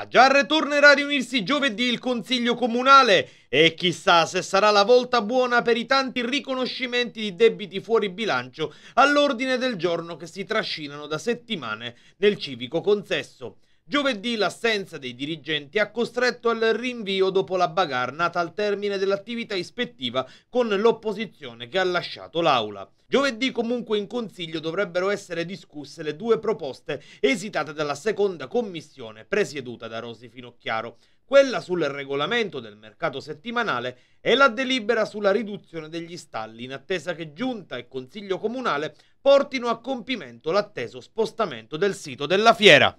A Giarre tornerà a riunirsi giovedì il Consiglio Comunale e chissà se sarà la volta buona per i tanti riconoscimenti di debiti fuori bilancio all'ordine del giorno che si trascinano da settimane nel civico consesso. Giovedì l'assenza dei dirigenti ha costretto al rinvio dopo la bagarre nata al termine dell'attività ispettiva con l'opposizione che ha lasciato l'aula. Giovedì comunque in consiglio dovrebbero essere discusse le due proposte esitate dalla seconda commissione presieduta da Rosi Finocchiaro, quella sul regolamento del mercato settimanale e la delibera sulla riduzione degli stalli in attesa che giunta e consiglio comunale portino a compimento l'atteso spostamento del sito della fiera.